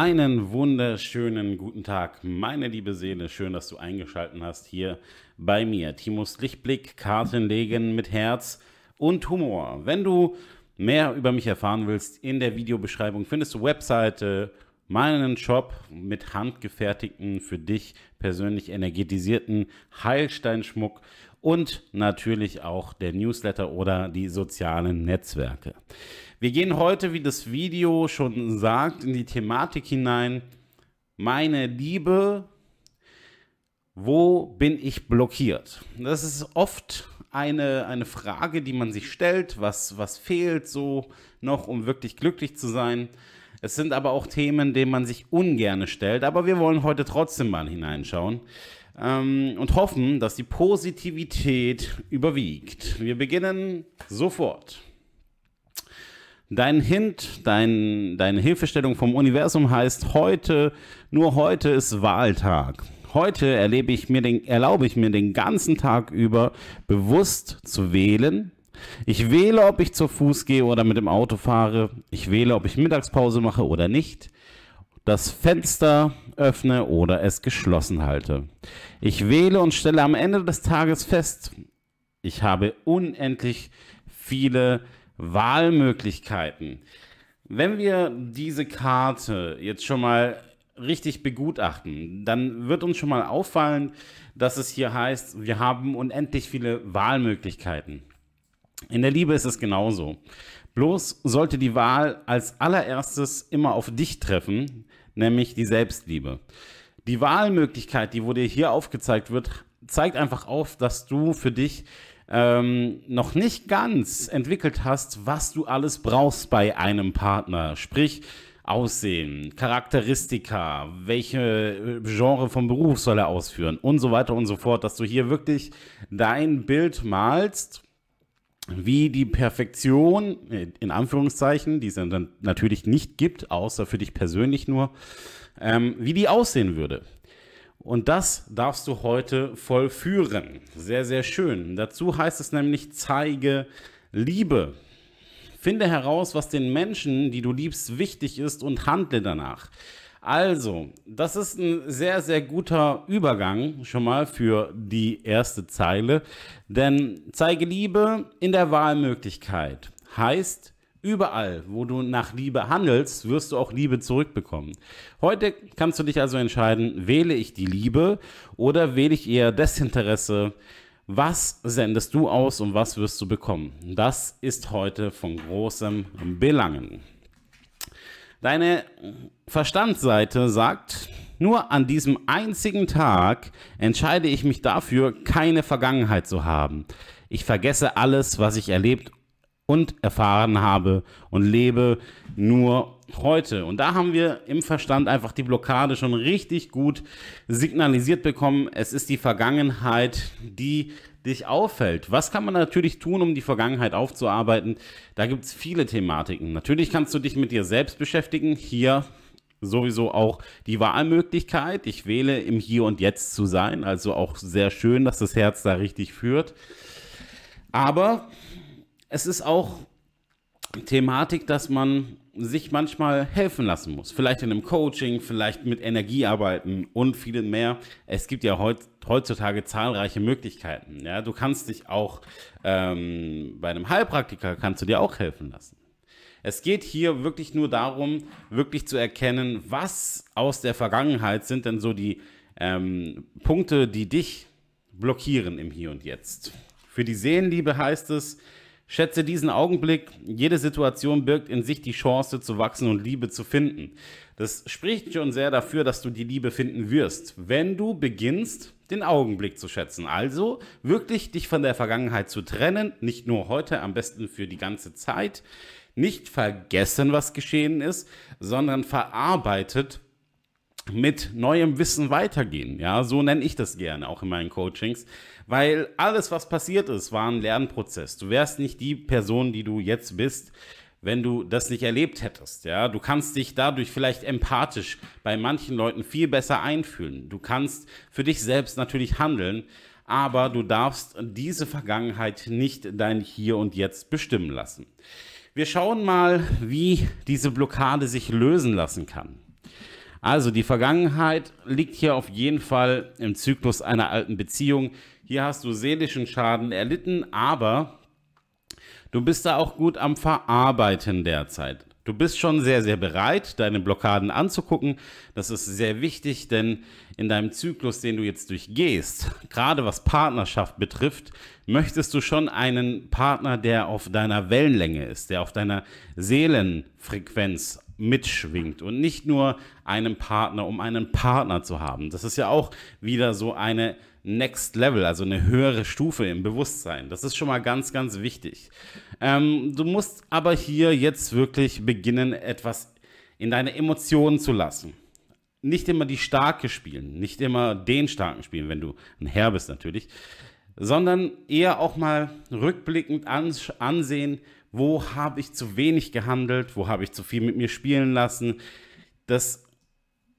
Einen wunderschönen guten Tag, meine liebe Seele. Schön, dass du eingeschaltet hast hier bei mir. Timus Lichtblick, Karten legen mit Herz und Humor. Wenn du mehr über mich erfahren willst, in der Videobeschreibung findest du Webseite, meinen Shop mit handgefertigten, für dich persönlich energetisierten Heilsteinschmuck und natürlich auch der Newsletter oder die sozialen Netzwerke. Wir gehen heute, wie das Video schon sagt, in die Thematik hinein. Meine Liebe, wo bin ich blockiert? Das ist oft eine, eine Frage, die man sich stellt, was, was fehlt so noch, um wirklich glücklich zu sein. Es sind aber auch Themen, denen man sich ungerne stellt. Aber wir wollen heute trotzdem mal hineinschauen ähm, und hoffen, dass die Positivität überwiegt. Wir beginnen sofort. Dein Hint, dein, deine Hilfestellung vom Universum heißt heute, nur heute ist Wahltag. Heute erlebe ich mir den, erlaube ich mir den ganzen Tag über bewusst zu wählen, ich wähle, ob ich zu Fuß gehe oder mit dem Auto fahre. Ich wähle, ob ich Mittagspause mache oder nicht. Das Fenster öffne oder es geschlossen halte. Ich wähle und stelle am Ende des Tages fest, ich habe unendlich viele Wahlmöglichkeiten. Wenn wir diese Karte jetzt schon mal richtig begutachten, dann wird uns schon mal auffallen, dass es hier heißt, wir haben unendlich viele Wahlmöglichkeiten. In der Liebe ist es genauso. Bloß sollte die Wahl als allererstes immer auf dich treffen, nämlich die Selbstliebe. Die Wahlmöglichkeit, die wo dir hier aufgezeigt wird, zeigt einfach auf, dass du für dich ähm, noch nicht ganz entwickelt hast, was du alles brauchst bei einem Partner. Sprich, Aussehen, Charakteristika, welche äh, Genre vom Beruf soll er ausführen und so weiter und so fort, dass du hier wirklich dein Bild malst wie die Perfektion, äh, in Anführungszeichen, die es dann natürlich nicht gibt, außer für dich persönlich nur, ähm, wie die aussehen würde. Und das darfst du heute vollführen. Sehr, sehr schön. Dazu heißt es nämlich, zeige Liebe. Finde heraus, was den Menschen, die du liebst, wichtig ist und handle danach. Also, das ist ein sehr, sehr guter Übergang schon mal für die erste Zeile. Denn zeige Liebe in der Wahlmöglichkeit heißt, überall, wo du nach Liebe handelst, wirst du auch Liebe zurückbekommen. Heute kannst du dich also entscheiden, wähle ich die Liebe oder wähle ich eher Desinteresse. Was sendest du aus und was wirst du bekommen? Das ist heute von großem Belangen. Deine Verstandsseite sagt, nur an diesem einzigen Tag entscheide ich mich dafür, keine Vergangenheit zu haben. Ich vergesse alles, was ich erlebt und erfahren habe und lebe nur heute. Und da haben wir im Verstand einfach die Blockade schon richtig gut signalisiert bekommen. Es ist die Vergangenheit, die dich auffällt. Was kann man natürlich tun, um die Vergangenheit aufzuarbeiten? Da gibt es viele Thematiken. Natürlich kannst du dich mit dir selbst beschäftigen. Hier sowieso auch die Wahlmöglichkeit. Ich wähle im Hier und Jetzt zu sein. Also auch sehr schön, dass das Herz da richtig führt. Aber es ist auch Thematik, dass man sich manchmal helfen lassen muss. Vielleicht in einem Coaching, vielleicht mit Energiearbeiten und vielen mehr. Es gibt ja heutzutage zahlreiche Möglichkeiten. Ja, du kannst dich auch ähm, bei einem Heilpraktiker kannst du dir auch helfen lassen. Es geht hier wirklich nur darum, wirklich zu erkennen, was aus der Vergangenheit sind denn so die ähm, Punkte, die dich blockieren im Hier und Jetzt. Für die Seelenliebe heißt es, Schätze diesen Augenblick. Jede Situation birgt in sich die Chance zu wachsen und Liebe zu finden. Das spricht schon sehr dafür, dass du die Liebe finden wirst, wenn du beginnst, den Augenblick zu schätzen. Also wirklich dich von der Vergangenheit zu trennen, nicht nur heute, am besten für die ganze Zeit. Nicht vergessen, was geschehen ist, sondern verarbeitet mit neuem Wissen weitergehen. Ja, so nenne ich das gerne auch in meinen Coachings, weil alles, was passiert ist, war ein Lernprozess. Du wärst nicht die Person, die du jetzt bist, wenn du das nicht erlebt hättest. Ja, du kannst dich dadurch vielleicht empathisch bei manchen Leuten viel besser einfühlen. Du kannst für dich selbst natürlich handeln, aber du darfst diese Vergangenheit nicht dein Hier und Jetzt bestimmen lassen. Wir schauen mal, wie diese Blockade sich lösen lassen kann. Also die Vergangenheit liegt hier auf jeden Fall im Zyklus einer alten Beziehung. Hier hast du seelischen Schaden erlitten, aber du bist da auch gut am Verarbeiten derzeit. Du bist schon sehr, sehr bereit, deine Blockaden anzugucken. Das ist sehr wichtig, denn in deinem Zyklus, den du jetzt durchgehst, gerade was Partnerschaft betrifft, möchtest du schon einen Partner, der auf deiner Wellenlänge ist, der auf deiner Seelenfrequenz mitschwingt und nicht nur einen Partner, um einen Partner zu haben. Das ist ja auch wieder so eine Next Level, also eine höhere Stufe im Bewusstsein. Das ist schon mal ganz, ganz wichtig. Ähm, du musst aber hier jetzt wirklich beginnen, etwas in deine Emotionen zu lassen. Nicht immer die Starke spielen, nicht immer den Starken spielen, wenn du ein Herr bist natürlich, sondern eher auch mal rückblickend ansehen, wo habe ich zu wenig gehandelt, wo habe ich zu viel mit mir spielen lassen. Das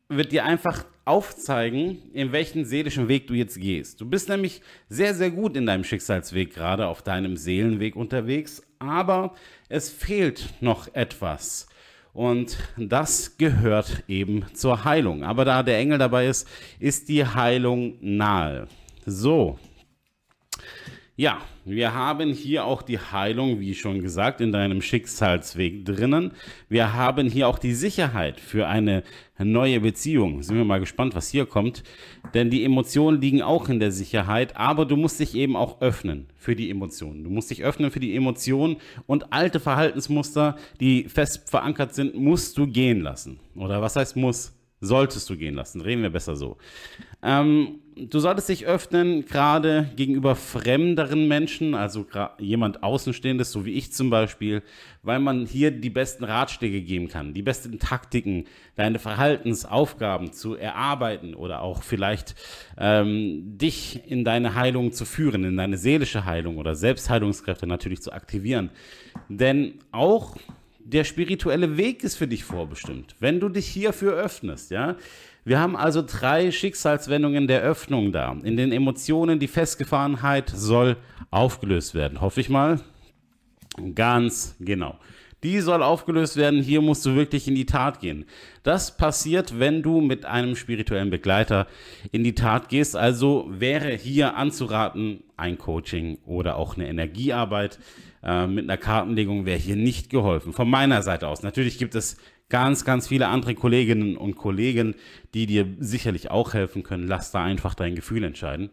wird dir einfach aufzeigen, in welchen seelischen Weg du jetzt gehst. Du bist nämlich sehr, sehr gut in deinem Schicksalsweg gerade auf deinem Seelenweg unterwegs, aber es fehlt noch etwas. Und das gehört eben zur Heilung. Aber da der Engel dabei ist, ist die Heilung nahe. So, ja, wir haben hier auch die Heilung, wie schon gesagt, in deinem Schicksalsweg drinnen. Wir haben hier auch die Sicherheit für eine neue Beziehung. Sind wir mal gespannt, was hier kommt. Denn die Emotionen liegen auch in der Sicherheit, aber du musst dich eben auch öffnen für die Emotionen. Du musst dich öffnen für die Emotionen und alte Verhaltensmuster, die fest verankert sind, musst du gehen lassen. Oder was heißt muss? Solltest du gehen lassen. Reden wir besser so. Ähm, du solltest dich öffnen, gerade gegenüber fremderen Menschen, also jemand Außenstehendes, so wie ich zum Beispiel, weil man hier die besten Ratschläge geben kann, die besten Taktiken, deine Verhaltensaufgaben zu erarbeiten oder auch vielleicht ähm, dich in deine Heilung zu führen, in deine seelische Heilung oder Selbstheilungskräfte natürlich zu aktivieren. Denn auch der spirituelle Weg ist für dich vorbestimmt, wenn du dich hierfür öffnest, ja. Wir haben also drei Schicksalswendungen der Öffnung da, in den Emotionen die Festgefahrenheit soll aufgelöst werden, hoffe ich mal. Ganz genau. Die soll aufgelöst werden, hier musst du wirklich in die Tat gehen. Das passiert, wenn du mit einem spirituellen Begleiter in die Tat gehst, also wäre hier anzuraten ein Coaching oder auch eine Energiearbeit. Äh, mit einer Kartenlegung wäre hier nicht geholfen. Von meiner Seite aus. Natürlich gibt es ganz, ganz viele andere Kolleginnen und Kollegen, die dir sicherlich auch helfen können. Lass da einfach dein Gefühl entscheiden.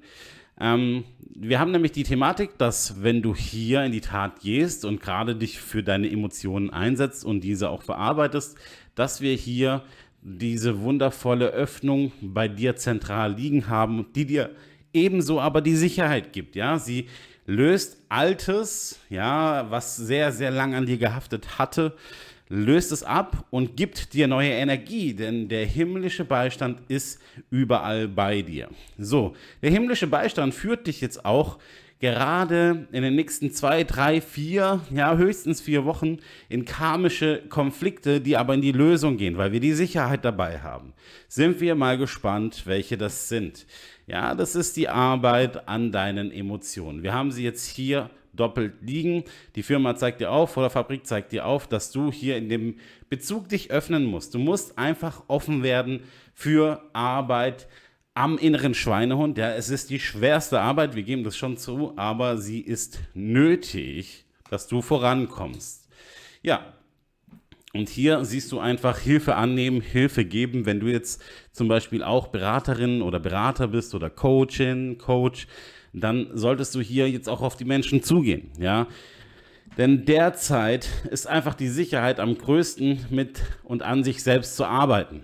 Ähm, wir haben nämlich die Thematik, dass wenn du hier in die Tat gehst und gerade dich für deine Emotionen einsetzt und diese auch bearbeitest, dass wir hier diese wundervolle Öffnung bei dir zentral liegen haben, die dir ebenso aber die Sicherheit gibt. Ja, sie löst Altes, ja, was sehr, sehr lang an dir gehaftet hatte, löst es ab und gibt dir neue Energie, denn der himmlische Beistand ist überall bei dir. So, der himmlische Beistand führt dich jetzt auch gerade in den nächsten zwei, drei, vier, ja höchstens vier Wochen in karmische Konflikte, die aber in die Lösung gehen, weil wir die Sicherheit dabei haben. Sind wir mal gespannt, welche das sind. Ja, das ist die Arbeit an deinen Emotionen. Wir haben sie jetzt hier doppelt liegen. Die Firma zeigt dir auf oder Fabrik zeigt dir auf, dass du hier in dem Bezug dich öffnen musst. Du musst einfach offen werden für Arbeit am inneren Schweinehund. Ja, es ist die schwerste Arbeit, wir geben das schon zu, aber sie ist nötig, dass du vorankommst. Ja, und hier siehst du einfach Hilfe annehmen, Hilfe geben, wenn du jetzt zum Beispiel auch Beraterin oder Berater bist oder Coachin, Coach, dann solltest du hier jetzt auch auf die Menschen zugehen, ja. Denn derzeit ist einfach die Sicherheit am größten mit und an sich selbst zu arbeiten.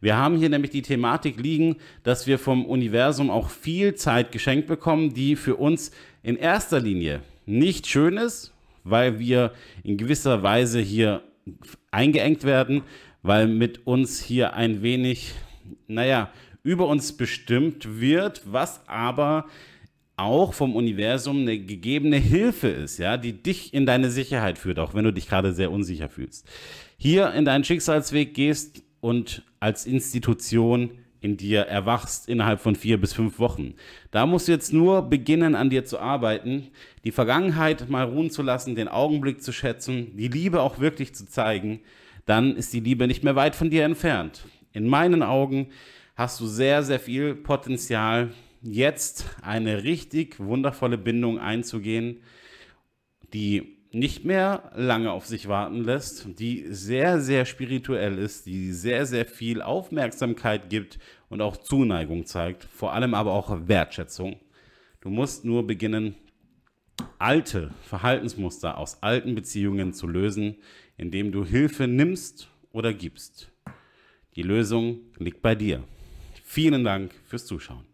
Wir haben hier nämlich die Thematik liegen, dass wir vom Universum auch viel Zeit geschenkt bekommen, die für uns in erster Linie nicht schön ist, weil wir in gewisser Weise hier eingeengt werden, weil mit uns hier ein wenig, naja, über uns bestimmt wird, was aber auch vom Universum eine gegebene Hilfe ist, ja, die dich in deine Sicherheit führt, auch wenn du dich gerade sehr unsicher fühlst. Hier in deinen Schicksalsweg gehst und als Institution in dir erwachst innerhalb von vier bis fünf Wochen. Da musst du jetzt nur beginnen, an dir zu arbeiten, die Vergangenheit mal ruhen zu lassen, den Augenblick zu schätzen, die Liebe auch wirklich zu zeigen. Dann ist die Liebe nicht mehr weit von dir entfernt. In meinen Augen hast du sehr, sehr viel Potenzial, jetzt eine richtig wundervolle Bindung einzugehen, die nicht mehr lange auf sich warten lässt, die sehr, sehr spirituell ist, die sehr, sehr viel Aufmerksamkeit gibt und auch Zuneigung zeigt, vor allem aber auch Wertschätzung. Du musst nur beginnen, alte Verhaltensmuster aus alten Beziehungen zu lösen, indem du Hilfe nimmst oder gibst. Die Lösung liegt bei dir. Vielen Dank fürs Zuschauen.